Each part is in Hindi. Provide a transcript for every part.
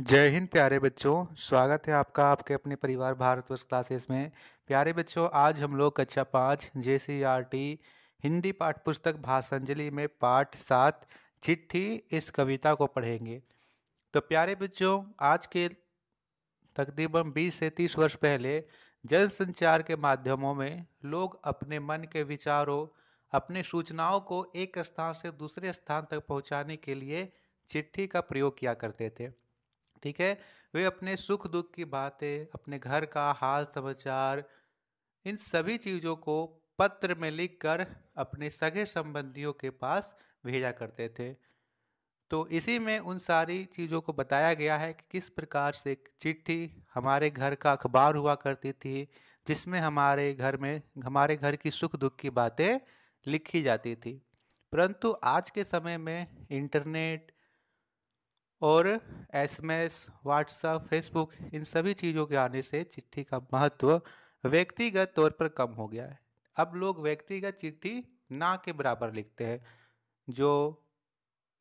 जय हिंद प्यारे बच्चों स्वागत है आपका आपके अपने परिवार भारतवर्ष क्लासेस में प्यारे बच्चों आज हम लोग कक्षा पाँच J C R T Hindi पाठ पुस्तक भाषांजलि में पाठ सात चिट्ठी इस कविता को पढ़ेंगे तो प्यारे बच्चों आज के तकरीबन 20 से 30 वर्ष पहले जनसंचार के माध्यमों में लोग अपने मन के विचारों अपने सूचनाओं को एक स्थान से दूसरे स्थान तक पहुँचाने के लिए चिट्ठी का प्रयोग किया करते थे ठीक है वे अपने सुख दुख की बातें अपने घर का हाल समाचार इन सभी चीज़ों को पत्र में लिखकर अपने सगे संबंधियों के पास भेजा करते थे तो इसी में उन सारी चीज़ों को बताया गया है कि किस प्रकार से चिट्ठी हमारे घर का अखबार हुआ करती थी जिसमें हमारे घर में हमारे घर की सुख दुख की बातें लिखी जाती थी परंतु आज के समय में इंटरनेट और S M S WhatsApp Facebook इन सभी चीज़ों के आने से चिट्ठी का महत्व व्यक्तिगत तौर पर कम हो गया है अब लोग व्यक्तिगत चिट्ठी ना के बराबर लिखते हैं जो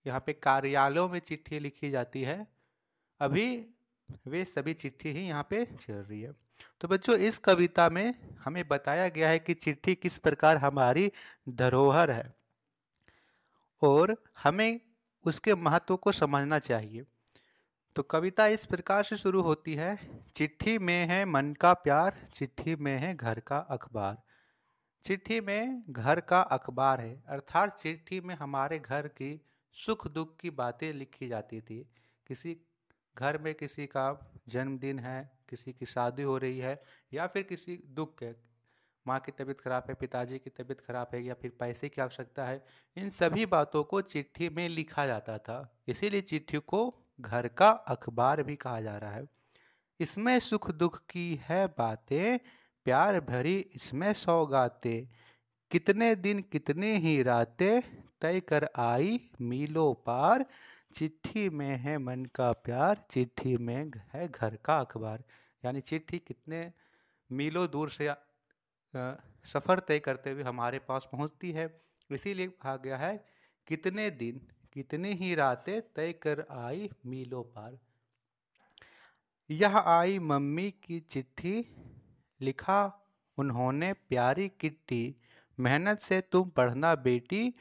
यहाँ पे कार्यालयों में चिट्ठी लिखी जाती है अभी वे सभी चिट्ठी ही यहाँ पे चल रही है तो बच्चों इस कविता में हमें बताया गया है कि चिट्ठी किस प्रकार हमारी धरोहर है और हमें उसके महत्व को समझना चाहिए तो कविता इस प्रकार से शुरू होती है चिट्ठी में है मन का प्यार चिट्ठी में है घर का अखबार चिट्ठी में घर का अखबार है अर्थात चिट्ठी में हमारे घर की सुख दुख की बातें लिखी जाती थी किसी घर में किसी का जन्मदिन है किसी की शादी हो रही है या फिर किसी दुख के माँ की तबीयत खराब है पिताजी की तबीयत खराब है या फिर पैसे की आवश्यकता है इन सभी बातों को चिट्ठी में लिखा जाता था इसीलिए चिट्ठी को घर का अखबार भी कहा जा रहा है इसमें सुख दुख की है बातें प्यार भरी इसमें सौगाते कितने दिन कितने ही रातें तय कर आई मीलो पार चिट्ठी में है मन का प्यार चिट्ठी में है घर का अखबार यानी चिट्ठी कितने मीलों दूर से सफ़र तय करते हुए हमारे पास पहुंचती है इसीलिए कहा गया है कितने दिन कितनी ही रातें तय कर आई मीलों पार यह आई मम्मी की चिट्ठी लिखा उन्होंने प्यारी किट्टी मेहनत से तुम पढ़ना बेटी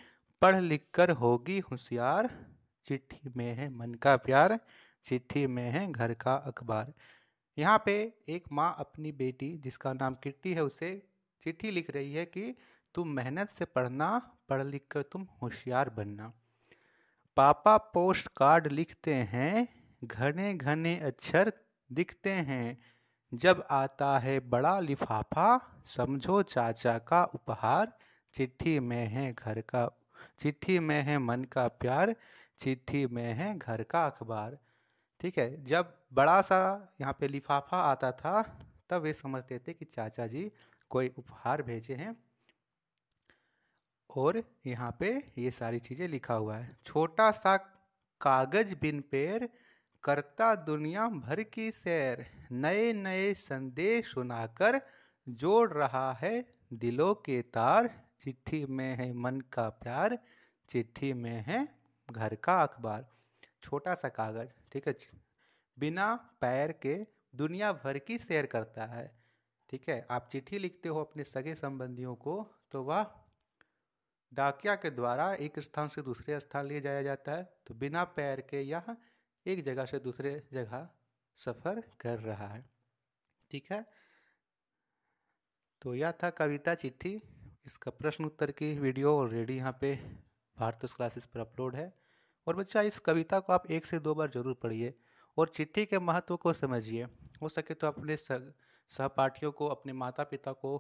पढ़ लिख कर होगी होशियार चिट्ठी में है मन का प्यार चिट्ठी में है घर का अखबार यहाँ पे एक माँ अपनी बेटी जिसका नाम किट्टी है उसे चिट्ठी लिख रही है कि तुम मेहनत से पढ़ना पढ़ लिख कर तुम होशियार बनना पापा पोस्ट कार्ड लिखते हैं घने घने अक्षर दिखते हैं जब आता है बड़ा लिफाफा समझो चाचा का उपहार चिट्ठी में है घर का चिट्ठी में है मन का प्यार चिट्ठी में है घर का अखबार ठीक है जब बड़ा सा यहाँ पे लिफाफा आता था तब वे समझते थे कि चाचा जी कोई उपहार भेजे हैं और यहाँ पे ये सारी चीज़ें लिखा हुआ है छोटा सा कागज बिन पैर करता दुनिया भर की सैर नए नए संदेश सुनाकर जोड़ रहा है दिलों के तार चिट्ठी में है मन का प्यार चिट्ठी में है घर का अखबार छोटा सा कागज ठीक है बिना पैर के दुनिया भर की शेयर करता है ठीक है आप चिट्ठी लिखते हो अपने सगे संबंधियों को तो वह डाकिया के द्वारा एक स्थान से दूसरे स्थान ले जाया जाता है तो बिना पैर के यह एक जगह से दूसरे जगह सफ़र कर रहा है ठीक है तो यह था कविता चिट्ठी इसका प्रश्न उत्तर की वीडियो ऑलरेडी यहाँ पे भारत क्लासेस पर अपलोड है और बच्चा इस कविता को आप एक से दो बार जरूर पढ़िए और चिट्ठी के महत्व को समझिए हो सके तो अपने सहपाठियों को अपने माता पिता को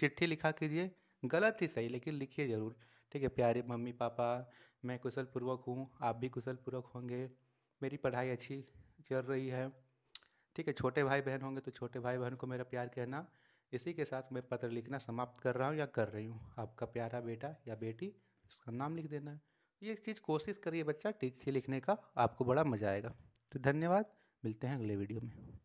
चिट्ठी लिखा कीजिए गलत ही सही लेकिन लिखिए ज़रूर ठीक है प्यारे मम्मी पापा मैं कुशल पूर्वक हूँ आप भी कुशल पूर्वक होंगे मेरी पढ़ाई अच्छी चल रही है ठीक है छोटे भाई बहन होंगे तो छोटे भाई बहन को मेरा प्यार कहना इसी के साथ मैं पत्र लिखना समाप्त कर रहा हूँ या कर रही हूँ आपका प्यारा बेटा या बेटी उसका नाम लिख देना है ये चीज़ कोशिश करिए बच्चा टीच से लिखने का आपको बड़ा मज़ा आएगा तो धन्यवाद मिलते हैं अगले वीडियो में